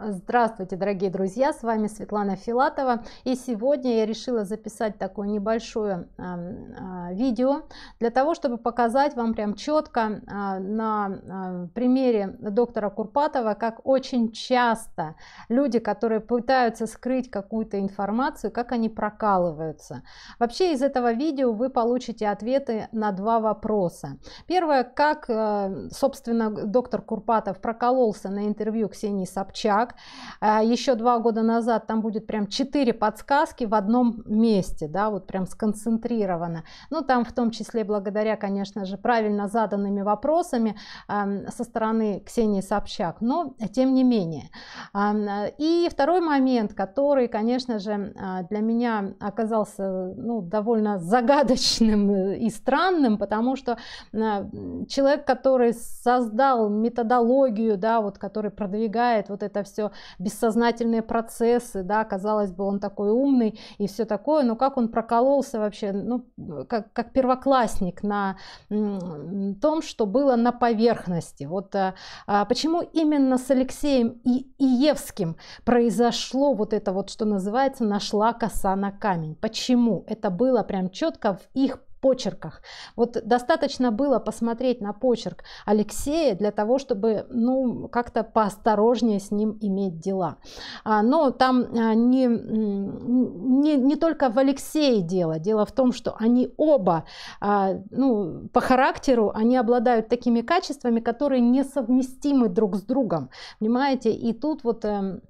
Здравствуйте, дорогие друзья! С вами Светлана Филатова. И сегодня я решила записать такое небольшое эм, э, видео для того, чтобы показать вам прям четко э, на э, примере доктора Курпатова, как очень часто люди, которые пытаются скрыть какую-то информацию, как они прокалываются. Вообще из этого видео вы получите ответы на два вопроса. Первое, как, собственно, доктор Курпатов прокололся на интервью Ксении Собчак, шаг. А, Еще два года назад там будет прям четыре подсказки в одном месте, да, вот прям сконцентрировано. Ну, там в том числе благодаря, конечно же, правильно заданными вопросами со стороны Ксении Собчак, но тем не менее. И второй момент, который, конечно же, а, для меня оказался ну, довольно загадочным и странным, потому что а, человек, который создал методологию, да, вот, который продвигает вот это все все бессознательные процессы, да, казалось бы, он такой умный и все такое, но как он прокололся вообще, ну, как, как первоклассник на том, что было на поверхности. Вот а, а, почему именно с Алексеем и Иевским произошло вот это вот, что называется, нашла коса на камень. Почему? Это было прям четко в их почерках. Вот достаточно было посмотреть на почерк Алексея для того, чтобы ну, как-то поосторожнее с ним иметь дела. А, но там а, не, не, не только в Алексее дело. Дело в том, что они оба а, ну, по характеру они обладают такими качествами, которые несовместимы друг с другом. Понимаете? И тут вот эм,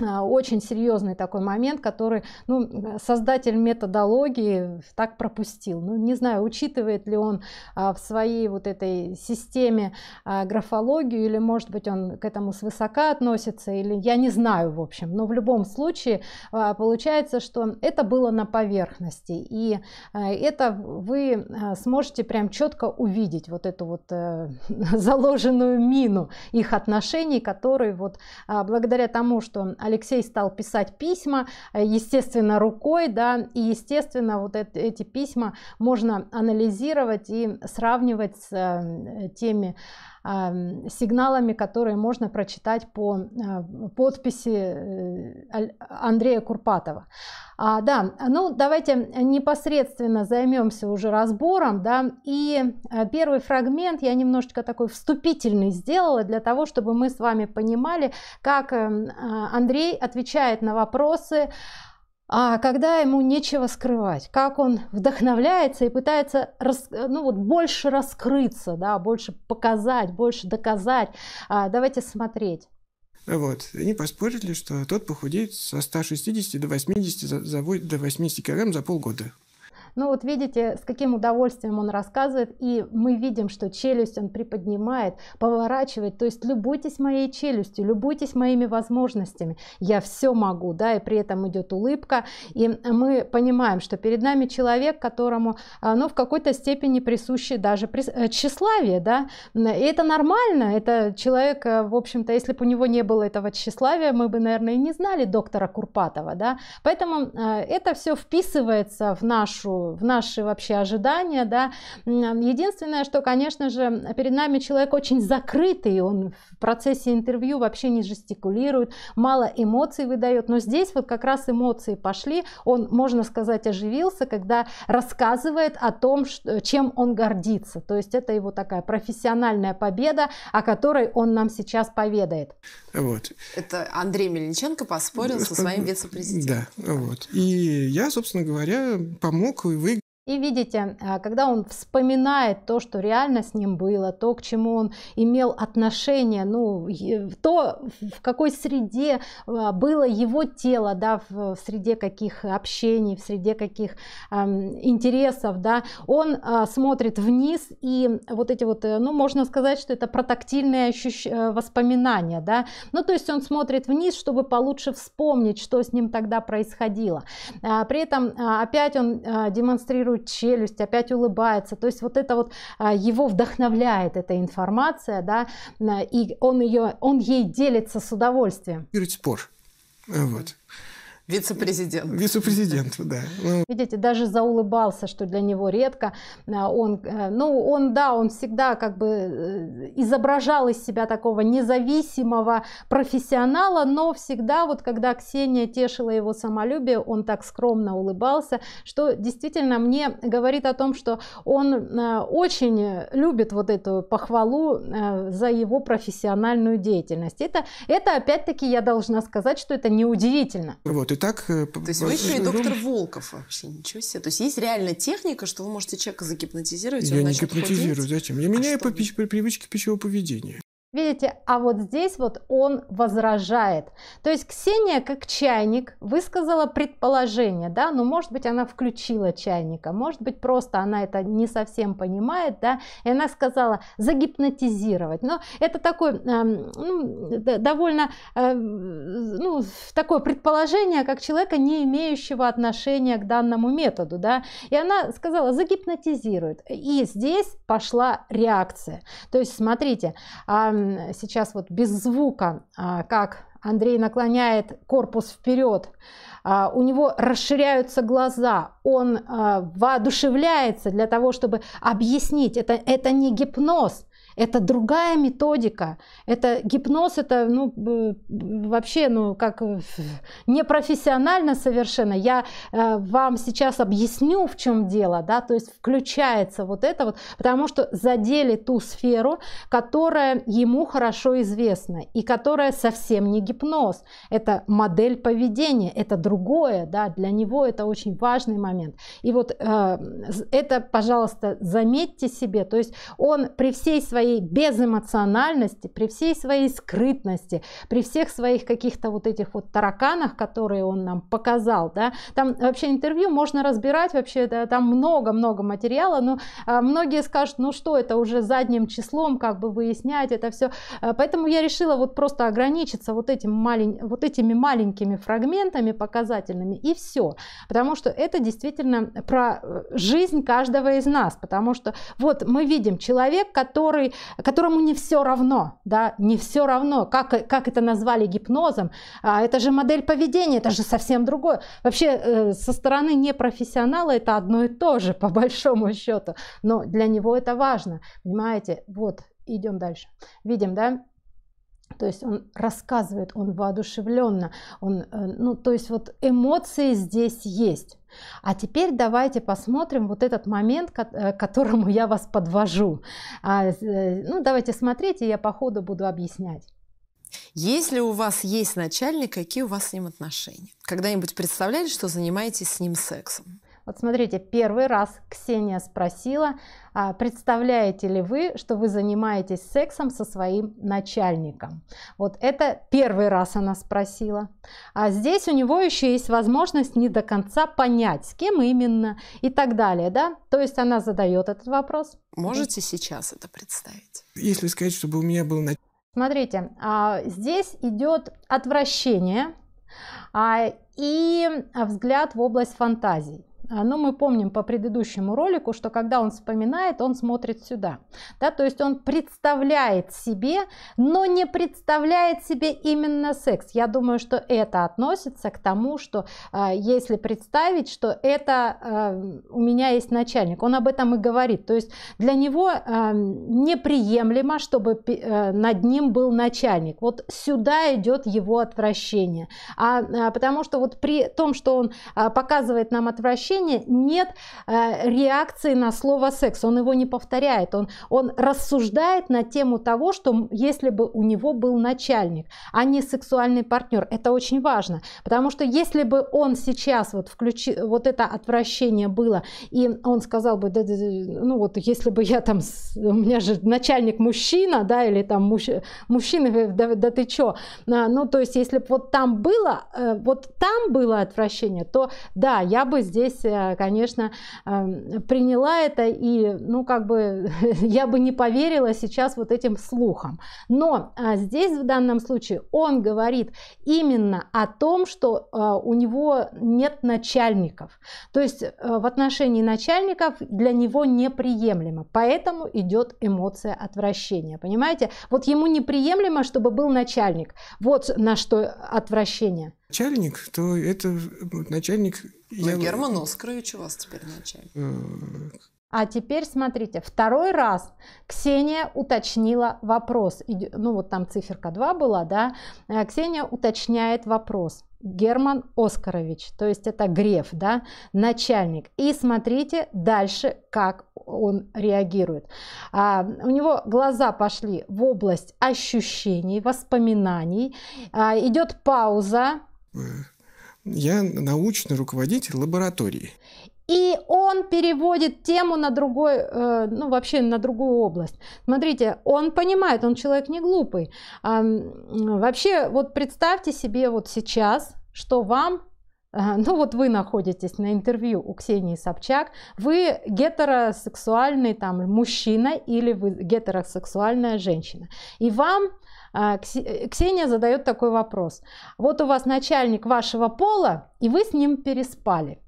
а, очень серьезный такой момент, который ну, создатель методологии так пропустил. Ну, не знаю, учитывает ли он а, в своей вот этой системе а, графологию, или может быть он к этому свысока относится, или я не знаю, в общем. Но в любом случае а, получается, что это было на поверхности, и а, это вы а, сможете прям четко увидеть вот эту вот э, заложенную мину их отношений, которые вот благодаря тому, что Алексей стал писать письма, э, естественно, рукой, да, и, естественно, вот это, эти письма можно анализировать и сравнивать с э, теми сигналами, которые можно прочитать по а, подписи э, Андрея Курпатова. А, да, ну давайте непосредственно займемся уже разбором, да, и э, первый фрагмент я немножечко такой вступительный сделала для того, чтобы мы с вами понимали, как эм, а, Андрей отвечает на вопросы, а когда ему нечего скрывать, как он вдохновляется и пытается рас, ну вот, больше раскрыться, да, больше показать, больше доказать. А, давайте смотреть. Вот. Они поспорили, что тот похудеет со 160 до 80, за, за, до 80 кг за полгода ну вот видите с каким удовольствием он рассказывает и мы видим что челюсть он приподнимает поворачивает то есть любуйтесь моей челюстью любуйтесь моими возможностями я все могу да и при этом идет улыбка и мы понимаем что перед нами человек которому а, ну в какой-то степени присуще даже э, тщеславие да и это нормально это человек э, в общем-то если бы у него не было этого тщеславия мы бы наверное и не знали доктора Курпатова да поэтому э, это все вписывается в нашу в наши вообще ожидания, да. Единственное, что, конечно же, перед нами человек очень закрытый, он в процессе интервью вообще не жестикулирует, мало эмоций выдает, но здесь вот как раз эмоции пошли, он, можно сказать, оживился, когда рассказывает о том, чем он гордится, то есть это его такая профессиональная победа, о которой он нам сейчас поведает. Вот. Это Андрей Мельниченко поспорил со своим вице-президентом. Да, вот. И я, собственно говоря, помог такую вы и видите, а, когда он вспоминает то, что реально с ним было, то, к чему он имел отношение, ну, то, в какой среде а, было его тело, да, в среде каких общений, в среде каких интересов, да, он а, смотрит вниз, и вот эти вот, э, ну, можно сказать, что это протактильные э, воспоминания, да, ну, то есть он смотрит вниз, чтобы получше вспомнить, что с ним тогда происходило. При этом опять он демонстрирует демонстрирует челюсть, опять улыбается. То есть вот это вот а, его вдохновляет эта информация, да, э, и он ее, он ей делится с удовольствием. Спор. Э, вот. Вице-президент. Вице-президент, да. Ну, Видите, даже заулыбался, что для него редко. А, он, э, ну, он, да, он всегда как бы э, изображал из себя такого независимого профессионала, но всегда вот когда Ксения тешила его самолюбие, он так скромно улыбался, что действительно мне говорит о том, что он э, очень любит вот эту похвалу за его профессиональную деятельность. Это, это опять-таки я должна сказать, что это неудивительно. Вот, так... Э, То есть вы еще и доктор Волков вообще, ничего себе. То есть есть реально техника, что вы можете человека загипнотизировать, Я не гипнотизирую, худеть? зачем? Для а меня по привычке пищевого поведения. Видите, а вот здесь вот он возражает. То есть Ксения, как чайник, высказала предположение, да, ну, может быть, она включила чайника, может быть, просто она это не совсем понимает, да, и она сказала загипнотизировать. Но это такой, эм, ну, довольно, э, ну, такое предположение, как человека, не имеющего отношения к данному методу, да, и она сказала загипнотизирует. И здесь пошла реакция. То есть, смотрите, сейчас вот без звука, а, как Андрей наклоняет корпус вперед, а, у него расширяются глаза, он а, воодушевляется для того, чтобы объяснить, это, это не гипноз, это другая методика. Это гипноз, это ну, вообще ну, как непрофессионально совершенно. Я э, вам сейчас объясню, в чем дело. Да? То есть включается вот это вот, потому что задели ту сферу, которая ему хорошо известна и которая совсем не гипноз. Это модель поведения, это другое. Да? Для него это очень важный момент. И вот э, это, пожалуйста, заметьте себе. То есть он при всей своей своей безэмоциональности, при всей своей скрытности, при всех своих каких-то вот этих вот тараканах, которые он нам показал, да, там вообще интервью можно разбирать, вообще да, там много-много материала, но а, многие скажут, ну что это уже задним числом, как бы выяснять это все, а, поэтому я решила вот просто ограничиться вот, этим малень... вот этими маленькими фрагментами показательными и все, потому что это действительно про э, жизнь каждого из нас, потому что вот мы видим человек, который которому не все равно, да, не все равно, как, как это назвали гипнозом, а это же модель поведения, это же совсем другое. Вообще, э, со стороны непрофессионала это одно и то же, по большому счету, но для него это важно, понимаете, вот, идем дальше, видим, да, то есть он рассказывает, он воодушевленно, он, э, ну, то есть вот эмоции здесь есть. А теперь давайте посмотрим вот этот момент, э, к которому я вас подвожу. А, э, ну, давайте смотрите, я по ходу буду объяснять. Если у вас есть начальник, какие у вас с ним отношения? Когда-нибудь представляли, что занимаетесь с ним сексом? Вот смотрите, первый раз Ксения спросила, а, представляете ли вы, что вы занимаетесь сексом со своим начальником? Вот это первый раз она спросила. А здесь у него еще есть возможность не до конца понять, с кем именно и так далее, да? То есть она задает этот вопрос. Можете сейчас это представить? Если сказать, чтобы у меня был начальник. Смотрите, а, здесь идет отвращение а, и взгляд в область фантазий. А, но ну, мы помним по предыдущему ролику, что когда он вспоминает, он смотрит сюда. Да, то есть он представляет себе, но не представляет себе именно секс. Я думаю, что это относится к тому, что а, если представить, что это а, у меня есть начальник, он об этом и говорит. То есть для него неприемлемо, чтобы над ним был начальник. Вот сюда идет его отвращение. А, потому что вот при том, что он показывает нам отвращение, мужчине нет э, реакции на слово секс, он его не повторяет, он, он рассуждает на тему того, что если бы у него был начальник, а не сексуальный партнер, это очень важно, потому что если бы он сейчас вот включил, вот это отвращение было, и он сказал бы, да, да, да, ну вот если бы я там, у меня же начальник мужчина, да, или там муж, мужчина, э, да, да ты чё, а, ну то есть если бы вот там было, э, вот там было отвращение, то да, я бы здесь конечно, эм, приняла это, и, ну, как бы, я бы не поверила сейчас вот этим слухам. Но а, здесь, в данном случае, он говорит именно о том, что а, у него нет начальников. То есть э, в отношении начальников для него неприемлемо, поэтому идет эмоция отвращения, понимаете? Вот ему неприемлемо, чтобы был начальник. Вот на что отвращение начальник, то это э, начальник... Ну, я... Герман Оскарович у вас теперь начальник. Э, а теперь смотрите, второй раз Ксения уточнила вопрос. Ну вот там циферка 2 была, да? Э, Ксения уточняет вопрос. Герман Оскарович, то есть это Греф, да, начальник. И смотрите дальше, как он реагирует. А, у него глаза пошли в область ощущений, воспоминаний. А, идет пауза, я научный руководитель лаборатории. И он переводит тему на другой, э, ну вообще на другую область. Смотрите, он понимает, он человек не глупый. Вообще, вот представьте себе вот сейчас, что вам э, ну вот вы находитесь на интервью у Ксении Собчак, вы гетеросексуальный там мужчина или вы гетеросексуальная женщина, и вам а, э, Ксения задает такой вопрос. Вот у вас начальник вашего пола, и вы с ним переспали.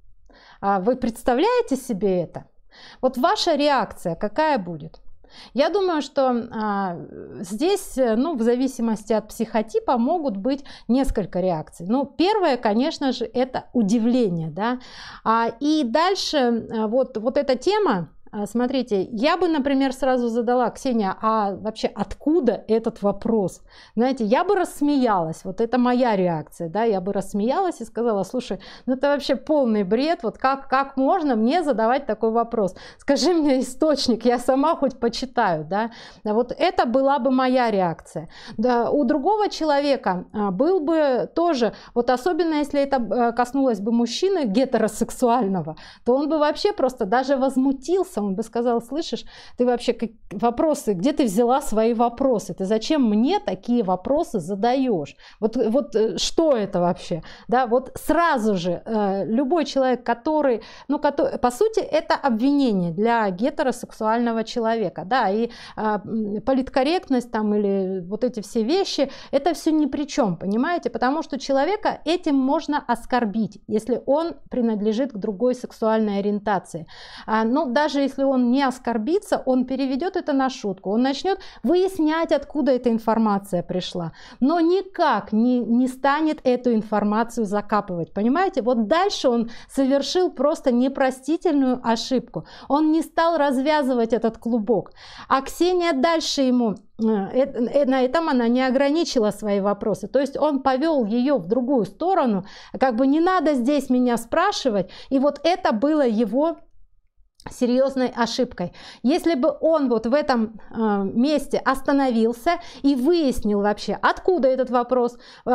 А вы представляете себе это? Вот ваша реакция какая будет? Я думаю, что а, здесь, э, ну, в зависимости от психотипа, могут быть несколько реакций. Ну, первое, конечно же, это удивление, да. А, и дальше э, вот, вот эта тема, а, смотрите, я бы, например, сразу задала, Ксения, а вообще откуда этот вопрос? Знаете, я бы рассмеялась, вот это моя реакция, да, я бы рассмеялась и сказала, слушай, ну это вообще полный бред, вот как, как можно мне задавать такой вопрос? Скажи мне источник, я сама хоть почитаю, да, а вот это была бы моя реакция. Да, у другого человека а, был бы тоже, вот особенно если это э, коснулось бы мужчины гетеросексуального, то он бы вообще просто даже возмутился, голосом, он бы сказал, слышишь, ты вообще как, вопросы, где ты взяла свои вопросы? Ты зачем мне такие вопросы задаешь? Вот, вот э, что это вообще? Да, вот сразу же э, любой человек, который, ну, который, по сути, это обвинение для гетеросексуального человека, да, и а, политкорректность там или вот эти все вещи, это все ни при чем, понимаете? Потому что человека этим можно оскорбить, если он принадлежит к другой сексуальной ориентации. А, ну даже если он не оскорбится, он переведет это на шутку, он начнет выяснять, откуда эта информация пришла, но никак не, не станет эту информацию закапывать, понимаете? Вот дальше он совершил просто непростительную ошибку, он не стал развязывать этот клубок, а Ксения дальше ему э, э, э, на этом она не ограничила свои вопросы. То есть он повел ее в другую сторону, как бы не надо здесь меня спрашивать. И вот это было его серьезной ошибкой. Если бы он вот в этом э, месте остановился и выяснил вообще, откуда этот вопрос, э,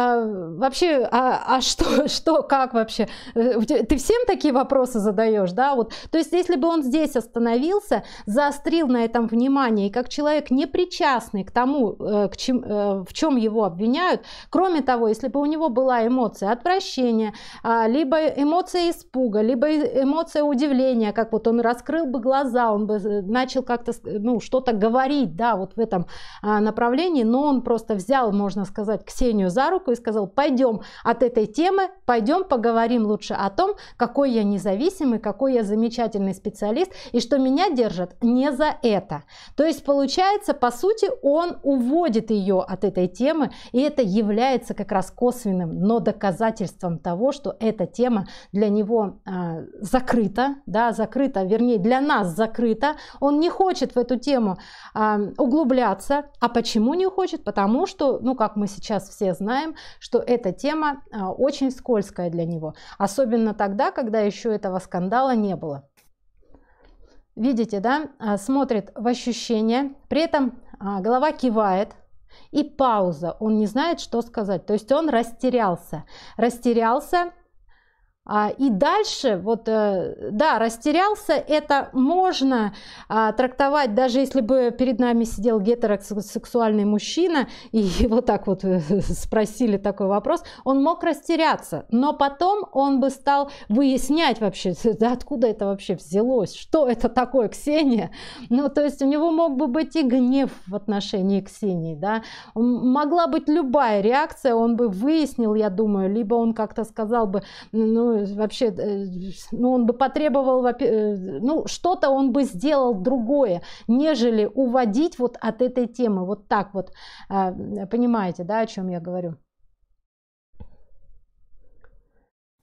вообще, а, а что, что, как вообще, э, ты всем такие вопросы задаешь, да, вот, то есть если бы он здесь остановился, заострил на этом внимание, и как человек не причастный к тому, э, к чем, э, в чем его обвиняют, кроме того, если бы у него была эмоция отвращения, э, либо эмоция испуга, либо эмоция удивления, как вот он рассказывал, раскрыл бы глаза, он бы э, начал как-то э, ну, что-то говорить, да, вот в этом а, направлении, но он просто взял, можно сказать, Ксению за руку и сказал, пойдем от этой темы, пойдем поговорим лучше о том, какой я независимый, какой я замечательный специалист, и что меня держат не за это. То есть получается, по сути, он уводит ее от этой темы, и это является как раз косвенным, но доказательством того, что эта тема для него а, закрыта, да, закрыта, вернее, вернее, для нас закрыто, он не хочет в эту тему э, углубляться. А почему не хочет? Потому что, ну, как мы сейчас все знаем, что эта тема э, очень скользкая для него, особенно тогда, когда еще этого скандала не было. Видите, да, а, смотрит в ощущения. при этом э, голова кивает, и пауза, он не знает, что сказать, то есть он растерялся, растерялся, а, и дальше, вот, э, да, растерялся, это можно а, трактовать, даже если бы перед нами сидел гетеросексуальный мужчина, и вот так вот э, спросили такой вопрос, он мог растеряться, но потом он бы стал выяснять вообще, да откуда это вообще взялось, что это такое Ксения, ну, то есть у него мог бы быть и гнев в отношении Ксении, да, могла быть любая реакция, он бы выяснил, я думаю, либо он как-то сказал бы, ну, вообще, э, ну, он бы потребовал, э, ну, что-то он бы сделал другое, нежели уводить вот от этой темы, вот так вот, а, понимаете, да, о чем я говорю?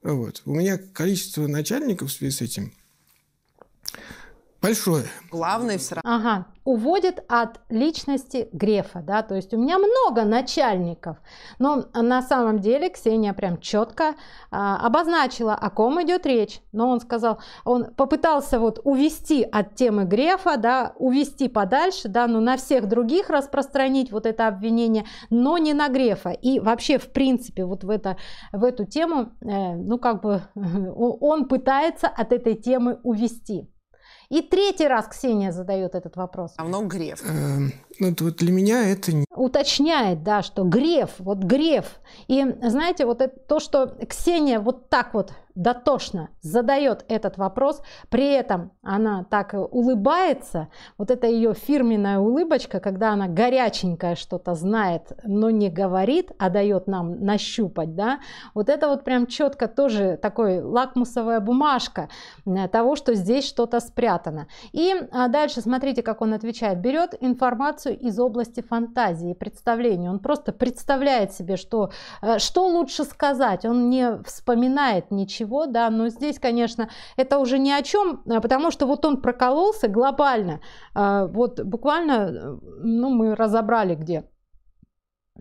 Вот. У меня количество начальников в связи с этим большое. Главное все равно. Ага, уводит от личности Грефа, да, то есть у меня много начальников, но на самом деле Ксения прям четко а, обозначила, о ком идет речь, но он сказал, он попытался вот увести от темы Грефа, да, увести подальше, да, ну на всех других распространить вот это обвинение, но не на Грефа, и вообще в принципе вот в это в эту тему, э, ну как бы он пытается от этой темы увести. И третий раз Ксения задает этот вопрос. Давно Греф. Эм, ну, вот для меня это не... Уточняет, да, что греф, вот греф. И знаете, вот это то, что Ксения вот так вот дотошно задает этот вопрос, при этом она так улыбается, вот это ее фирменная улыбочка, когда она горяченькая что-то знает, но не говорит, а дает нам нащупать, да, вот это вот прям четко тоже такой лакмусовая бумажка э, того, что здесь что-то спрятано. И а, дальше смотрите, как он отвечает, берет информацию из области фантазии и представления. Он просто представляет себе, что, э, что лучше сказать. Он не вспоминает ничего, да, но здесь, конечно, это уже ни о чем, э, потому что вот он прокололся глобально. Э, вот буквально, ну, мы разобрали где.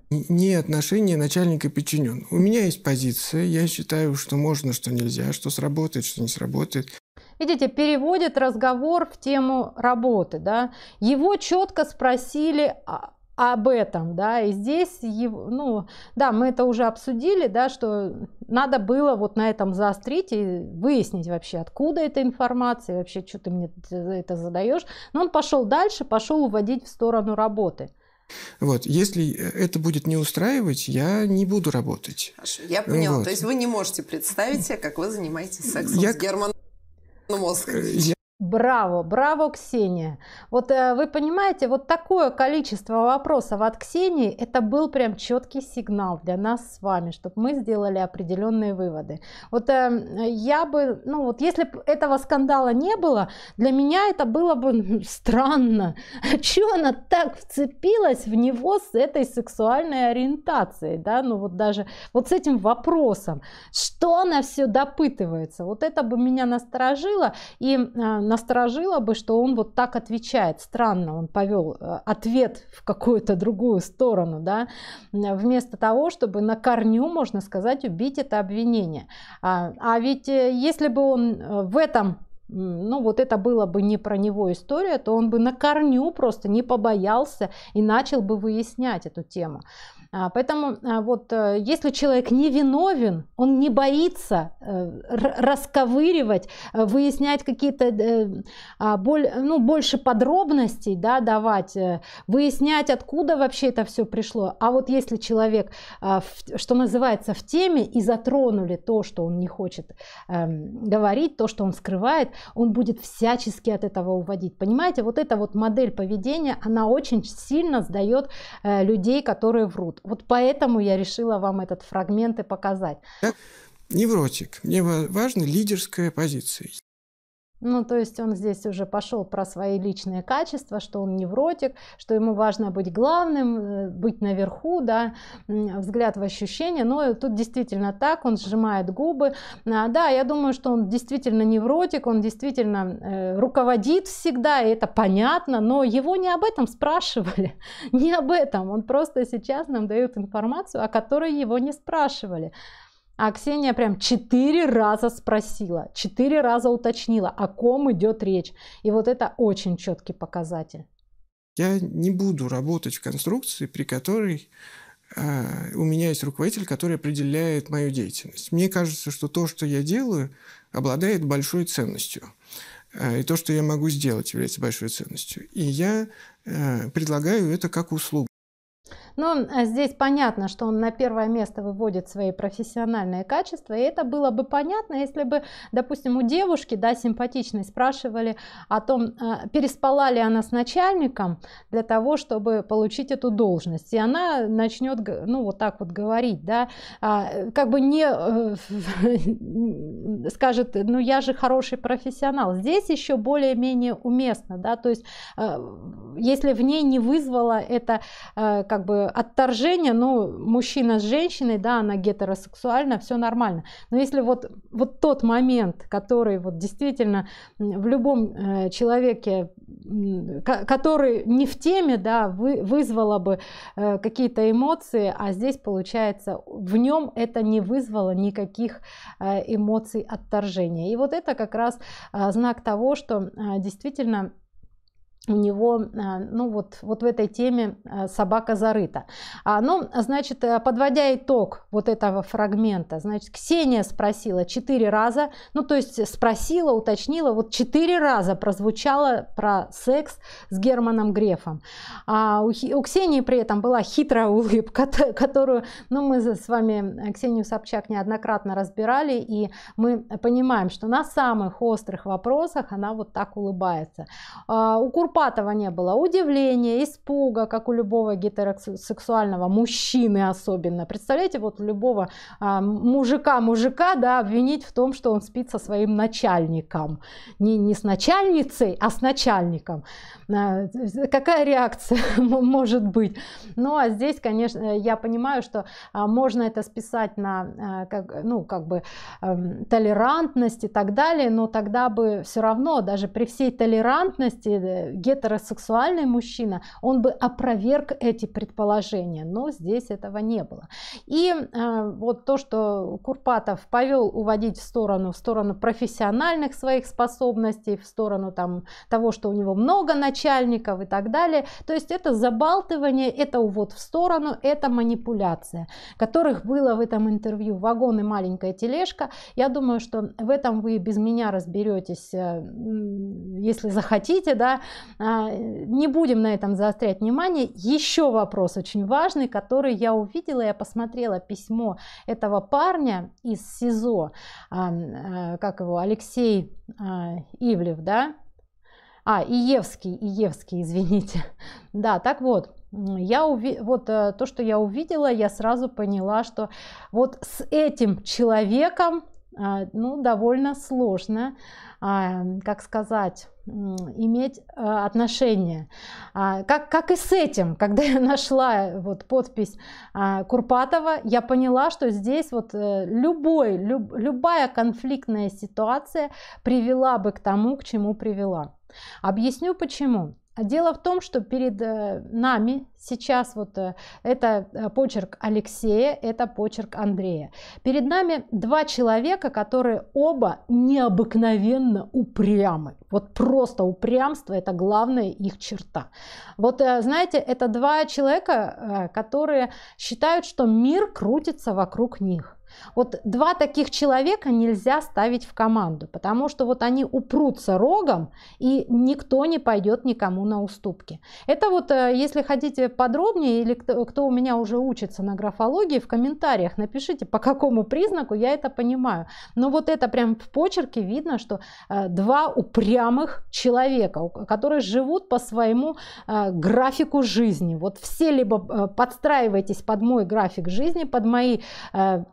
Не отношения начальника подчинен. У меня есть позиция, я считаю, что можно, что нельзя, что сработает, что не сработает видите, переводит разговор в тему работы, да, его четко спросили об этом, да, и здесь, ну, да, мы это уже обсудили, да, что надо было вот на этом заострить и выяснить вообще, откуда эта информация, вообще, что ты мне это задаешь, но он пошел дальше, пошел уводить в сторону работы. Вот, если э, это будет не устраивать, я не буду работать. Хорошо, я поняла. Вот. То есть вы не можете представить себе, как вы занимаетесь сексом я... с Германом. não posso acreditar. Браво, браво, Ксения. Вот э, вы понимаете, вот такое количество вопросов от Ксении, это был прям четкий сигнал для нас с вами, чтобы мы сделали определенные выводы. Вот э, я бы, ну вот если бы этого скандала не было, для меня это было бы ну, странно. А Чего она так вцепилась в него с этой сексуальной ориентацией, да, ну вот даже вот с этим вопросом, что она все допытывается, вот это бы меня насторожило и э, насторожило бы, что он вот так отвечает. Странно, он повел э, ответ в какую-то другую сторону, да, вместо того, чтобы на корню, можно сказать, убить это обвинение. А, а ведь э, если бы он э, в этом ну вот это было бы не про него история, то он бы на корню просто не побоялся и начал бы выяснять эту тему. А, поэтому а, вот э, если человек не виновен, он не боится э, расковыривать, э, выяснять какие-то а, ну, больше подробностей, да, давать, выяснять, откуда вообще это все пришло. А вот если человек, что называется, в теме и затронули то, что он не хочет эм, говорить, то, что он скрывает, он будет всячески от этого уводить. Понимаете, вот эта вот модель поведения, она очень сильно сдает людей, которые врут вот поэтому я решила вам этот фрагмент и показать. Как невротик, мне важна лидерская позиция. Ну, то есть он здесь уже пошел про свои личные качества, что он невротик, что ему важно быть главным, э, быть наверху, да, взгляд в ощущение. Но тут действительно так, он сжимает губы. А, да, я думаю, что он действительно невротик, он действительно э, руководит всегда, и это понятно, но его не об этом спрашивали, не об этом. Он просто сейчас нам дает информацию, о которой его не спрашивали. А Ксения прям четыре раза спросила, четыре раза уточнила, о ком идет речь. И вот это очень четкий показатель. Я не буду работать в конструкции, при которой э, у меня есть руководитель, который определяет мою деятельность. Мне кажется, что то, что я делаю, обладает большой ценностью. Э, и то, что я могу сделать, является большой ценностью. И я э, предлагаю это как услугу. Но э, здесь понятно, что он на первое место выводит свои профессиональные качества, и это было бы понятно, если бы, допустим, у девушки, да, симпатичной, спрашивали о том, э, переспала ли она с начальником для того, чтобы получить эту должность. И она начнет, ну, вот так вот говорить, да, а, как бы не э, скажет, ну, я же хороший профессионал. Здесь еще более-менее уместно, да, то есть если в ней не вызвало это как бы отторжение, ну, мужчина с женщиной, да, она гетеросексуальна, все нормально. Но если вот, вот тот момент, который вот действительно в любом э, человеке, который не в теме, да, вы, вызвало бы э, какие-то эмоции, а здесь получается, в нем это не вызвало никаких э, эмоций отторжения. И вот это как раз а, знак того, что а, действительно у него, а, ну вот, вот в этой теме а, собака зарыта. А, ну, значит, э, подводя итог вот этого фрагмента, значит, Ксения спросила четыре раза, ну, то есть спросила, уточнила, вот четыре раза прозвучало про секс с Германом Грефом. А у, у Ксении при этом была хитрая улыбка, которую, ну, мы с вами э, Ксению Собчак неоднократно разбирали, и мы понимаем, что на самых острых вопросах она вот так улыбается. А, у Кур Курпатова не было удивления, испуга, как у любого гетеросексуального мужчины особенно. Представляете, вот любого а, мужика-мужика да, обвинить в том, что он спит со своим начальником. Не, не с начальницей, а с начальником какая реакция может быть ну а здесь конечно я понимаю что а, можно это списать на а, как, ну как бы эм, толерантность и так далее но тогда бы все равно даже при всей толерантности э, гетеросексуальный мужчина он бы опроверг эти предположения но здесь этого не было и э, вот то что Курпатов повел уводить в сторону в сторону профессиональных своих способностей в сторону там того что у него много начальников начальников и так далее. То есть это забалтывание, это увод в сторону, это манипуляция, которых было в этом интервью вагон и маленькая тележка. Я думаю, что в этом вы без меня разберетесь, э, если захотите, да. А, не будем на этом заострять внимание. Еще вопрос очень важный, который я увидела, я посмотрела письмо этого парня из СИЗО, э, как его, Алексей а, Ивлев, да, а, Иевский, Иевский, извините. Да, так вот, я уви... вот э, то, что я увидела, я сразу поняла, что вот с этим человеком а, ну, довольно сложно, а, как сказать, иметь э, отношения. А, как, как и с этим, когда я нашла э, вот подпись Курпатова, я поняла, что здесь вот любой, люб, любая конфликтная ситуация привела бы к тому, к чему привела. Объясню почему. Дело в том, что перед э, нами сейчас вот э, это э, почерк Алексея, это почерк Андрея. Перед нами два человека, которые оба необыкновенно упрямы. Вот просто упрямство – это главная их черта. Вот знаете, это два человека, которые считают, что мир крутится вокруг них. Вот два таких человека нельзя ставить в команду, потому что вот они упрутся рогом, и никто не пойдет никому на уступки. Это вот, э, если хотите подробнее, или кто, кто у меня уже учится на графологии, в комментариях напишите, по какому признаку я это понимаю. Но вот это прям в почерке видно, что э, два упрямых человека, которые живут по своему э, графику жизни. Вот все либо подстраивайтесь под мой график жизни, под мои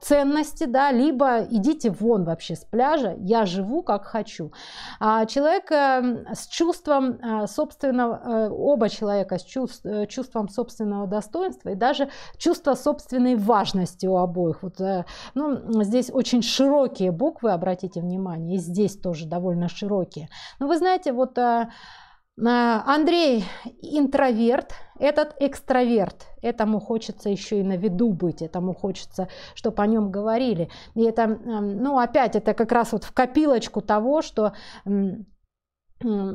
цены, ценности, да, либо идите вон вообще с пляжа, я живу как хочу. А человек эм, с чувством э, собственного, э, оба человека с чувств, э, чувством собственного достоинства и даже чувство собственной важности у обоих. Вот, ну, здесь очень широкие буквы, обратите внимание, и здесь тоже довольно широкие. Но ну, вы знаете, вот а, Андрей интроверт, этот экстраверт. Этому хочется еще и на виду быть, этому хочется, чтобы о нем говорили. И это, ну опять, это как раз вот в копилочку того, что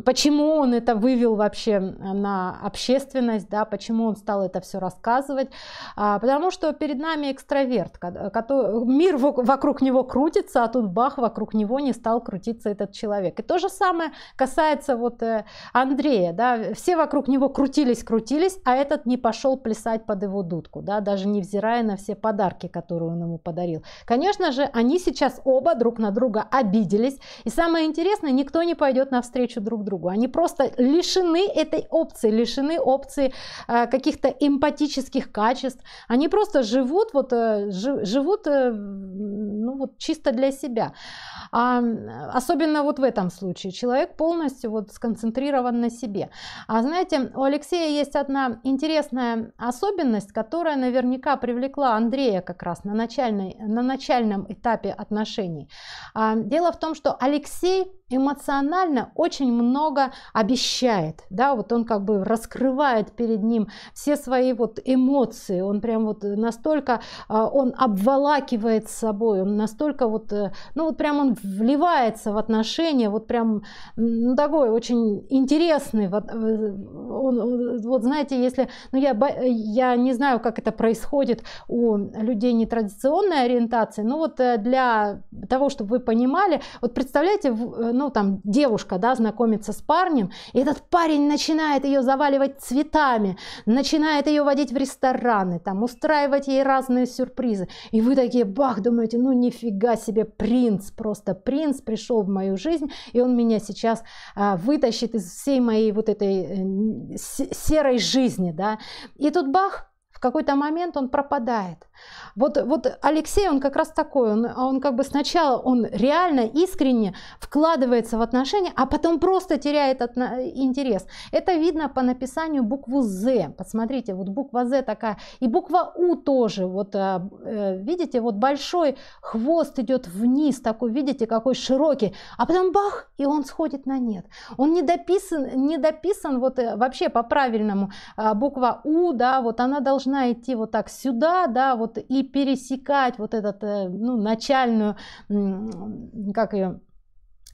почему он это вывел вообще на общественность, да, почему он стал это все рассказывать, а, потому что перед нами экстраверт, который, мир вокруг него крутится, а тут бах, вокруг него не стал крутиться этот человек. И то же самое касается вот э, Андрея, да, все вокруг него крутились, крутились, а этот не пошел плясать под его дудку, да, даже невзирая на все подарки, которые он ему подарил. Конечно же, они сейчас оба друг на друга обиделись, и самое интересное, никто не пойдет навстречу навстречу друг другу. Они просто лишены этой опции, лишены опции э, каких-то эмпатических качеств. Они просто живут, вот, э, живут э, ну, вот, чисто для себя. А, особенно вот в этом случае. Человек полностью вот сконцентрирован на себе. А знаете, у Алексея есть одна интересная особенность, которая наверняка привлекла Андрея как раз на, начальной, на начальном этапе отношений. А, дело в том, что Алексей эмоционально очень много обещает, да, вот он как бы раскрывает перед ним все свои вот эмоции, он прям вот настолько, а, он обволакивает собой, он настолько вот, э, ну вот прям он вливается в отношения, вот прям ну, такой очень интересный, вот, э, он, вот знаете, если, ну я, я не знаю, как это происходит у людей нетрадиционной ориентации, но вот э, для того, чтобы вы понимали, вот представляете, ну, ну там девушка, да, знакомится с парнем, и этот парень начинает ее заваливать цветами, начинает ее водить в рестораны, там устраивать ей разные сюрпризы. И вы такие, бах, думаете, ну нифига себе, принц, просто принц пришел в мою жизнь, и он меня сейчас а, вытащит из всей моей вот этой э, серой жизни, да. И тут бах, в какой-то момент он пропадает. Вот, вот Алексей, он как раз такой, он, он как бы сначала, он реально искренне вкладывается в отношения, а потом просто теряет интерес. Это видно по написанию букву «З». Посмотрите, вот буква «З» такая, и буква «У» тоже. Вот э, э, видите, вот большой хвост идет вниз, такой, видите, какой широкий, а потом бах, и он сходит на нет. Он не дописан, не дописан вот э, вообще по-правильному. А, буква «У», да, вот она должна идти вот так сюда, да, вот вот и пересекать вот этот, э, ну, начальную, как ее,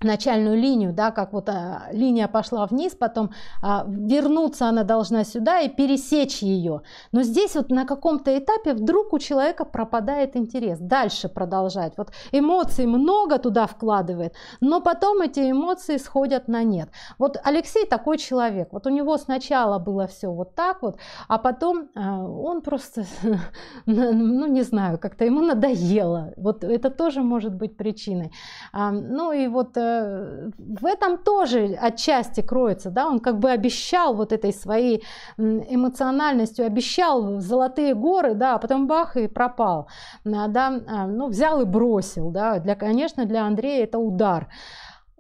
начальную линию, да, как вот а, линия пошла вниз, потом а, вернуться она должна сюда и пересечь ее. Но здесь вот на каком-то этапе вдруг у человека пропадает интерес дальше продолжать. Вот эмоций много туда вкладывает, но потом эти эмоции сходят на нет. Вот Алексей такой человек. Вот у него сначала было все вот так вот, а потом а, он просто, ну, ну не знаю, как-то ему надоело. Вот это тоже может быть причиной. А, ну и вот э, Э, в этом тоже отчасти кроется, да, он как бы обещал вот этой своей эмоциональностью, обещал золотые горы, да, а потом бах и пропал, а, да, а, ну взял и бросил, да, для, конечно, для Андрея это удар.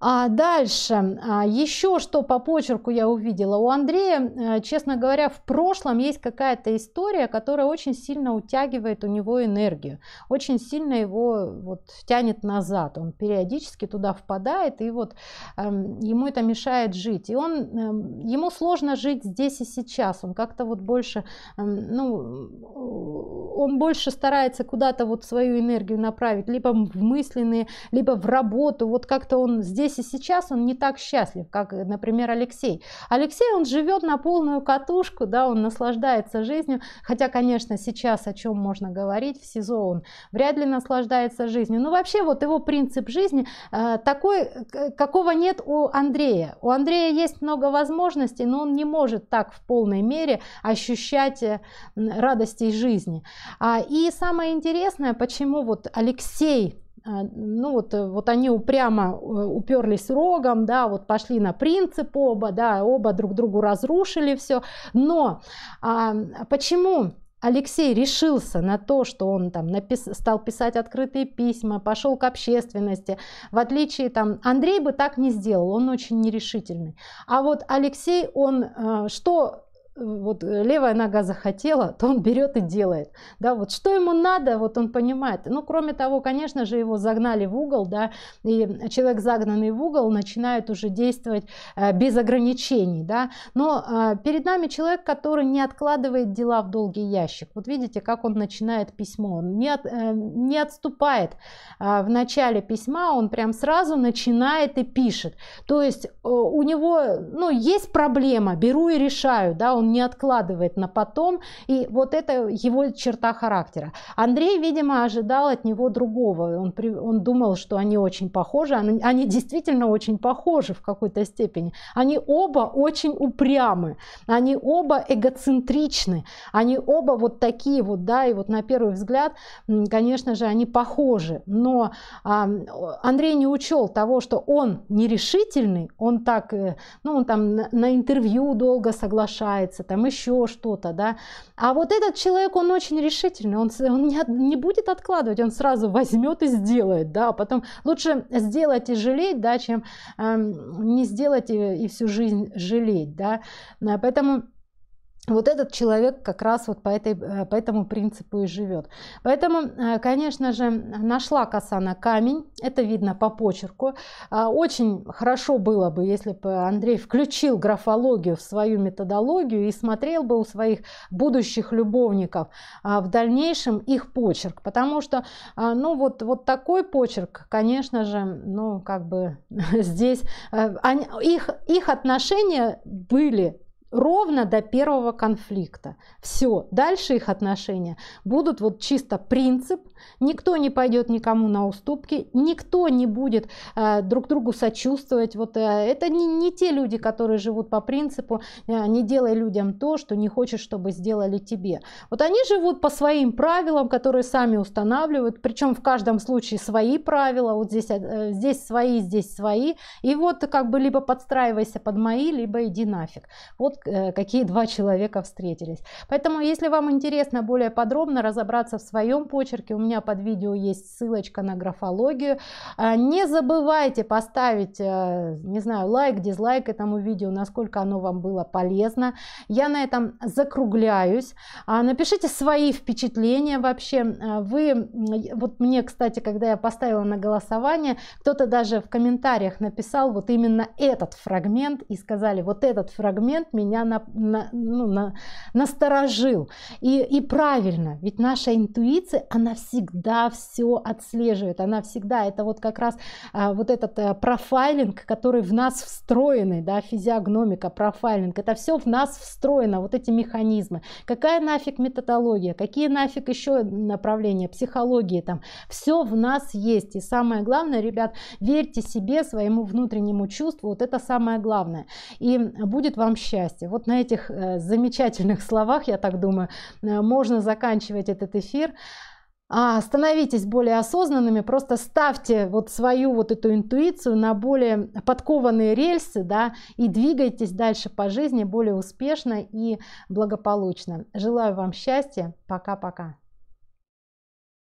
А дальше, а, еще что по почерку я увидела. У Андрея, э, честно говоря, в прошлом есть какая-то история, которая очень сильно утягивает у него энергию, очень сильно его вот тянет назад, он периодически туда впадает, и вот эм, ему это мешает жить. И он, эм, ему сложно жить здесь и сейчас, он как-то вот больше, эм, ну, он больше старается куда-то вот свою энергию направить, либо в мысленные, либо в работу, вот как-то он здесь здесь и сейчас он не так счастлив, как, например, Алексей. Алексей, он живет на полную катушку, да, он наслаждается жизнью, хотя, конечно, сейчас о чем можно говорить, в СИЗО он вряд ли наслаждается жизнью. Но ну, вообще вот его принцип жизни э, такой, какого нет у Андрея. У Андрея есть много возможностей, но он не может так в полной мере ощущать э, радости жизни. А, и самое интересное, почему вот Алексей а, ну вот, э, вот они упрямо э, уперлись рогом, да, вот пошли на принцип оба, да, оба друг другу разрушили все. Но а, почему Алексей решился на то, что он там напис... стал писать открытые письма, пошел к общественности. В отличие там Андрей бы так не сделал, он очень нерешительный. А вот Алексей, он э, что вот э, левая нога захотела, то он берет и делает. Да, вот что ему надо, вот он понимает. Ну, кроме того, конечно же, его загнали в угол, да, и человек, загнанный в угол, начинает уже действовать э, без ограничений, да. Но э, перед нами человек, который не откладывает дела в долгий ящик. Вот видите, как он начинает письмо, он не, от, э, не отступает. Э, в начале письма он прям сразу начинает и пишет. То есть э, у него, ну, есть проблема, беру и решаю, да, он не откладывает на потом, и вот это его черта характера. Андрей, видимо, ожидал от него другого, он, при, он думал, что они очень похожи, они, они действительно очень похожи в какой-то степени, они оба очень упрямы, они оба эгоцентричны, они оба вот такие вот, да, и вот на первый взгляд, конечно же, они похожи, но а, Андрей не учел того, что он нерешительный, он так, э, ну, он там на интервью долго соглашается, нравится, там еще что-то, да. А вот этот человек, он очень решительный, он, он не, не будет откладывать, он сразу возьмет и сделает, да, потом лучше сделать и жалеть, да, чем э, не сделать и, и всю жизнь жалеть, да. Э, поэтому вот этот человек как раз вот по, этой, э, по этому принципу и живет. Поэтому, э, конечно же, нашла коса на камень, это видно по почерку. А, очень хорошо было бы, если бы Андрей включил графологию в свою методологию и смотрел бы у своих будущих любовников а, в дальнейшем их почерк. Потому что, а, ну вот, вот такой почерк, конечно же, ну как бы здесь, э, они, их, их отношения были ровно до первого конфликта. Все, дальше их отношения будут вот чисто принцип, никто не пойдет никому на уступки, никто не будет э, друг другу сочувствовать. Вот э, это не, не те люди, которые живут по принципу, э, не делай людям то, что не хочешь, чтобы сделали тебе. Вот они живут по своим правилам, которые сами устанавливают, причем в каждом случае свои правила, вот здесь, э, здесь свои, здесь свои, и вот как бы либо подстраивайся под мои, либо иди нафиг. Вот Э, какие два человека встретились. Поэтому, если вам интересно более подробно разобраться в своем почерке, у меня под видео есть ссылочка на графологию. А, не забывайте поставить, э, не знаю, лайк, дизлайк этому видео, насколько оно вам было полезно. Я на этом закругляюсь. А, напишите свои впечатления вообще. А, вы, вот мне, кстати, когда я поставила на голосование, кто-то даже в комментариях написал вот именно этот фрагмент и сказали, вот этот фрагмент меня меня на, на, ну, на, насторожил. И, и правильно, ведь наша интуиция, она всегда все отслеживает, она всегда, это вот как раз а, вот этот а, профайлинг, который в нас встроенный, да, физиогномика, профайлинг, это все в нас встроено, вот эти механизмы. Какая нафиг методология, какие нафиг еще направления, психологии там, все в нас есть. И самое главное, ребят, верьте себе, своему внутреннему чувству, вот это самое главное. И будет вам счастье счастья. Вот на этих э, замечательных словах, я так думаю, э, можно заканчивать этот эфир. А становитесь более осознанными, просто ставьте вот свою вот эту интуицию на более подкованные рельсы, да, и двигайтесь дальше по жизни более успешно и благополучно. Желаю вам счастья, пока-пока.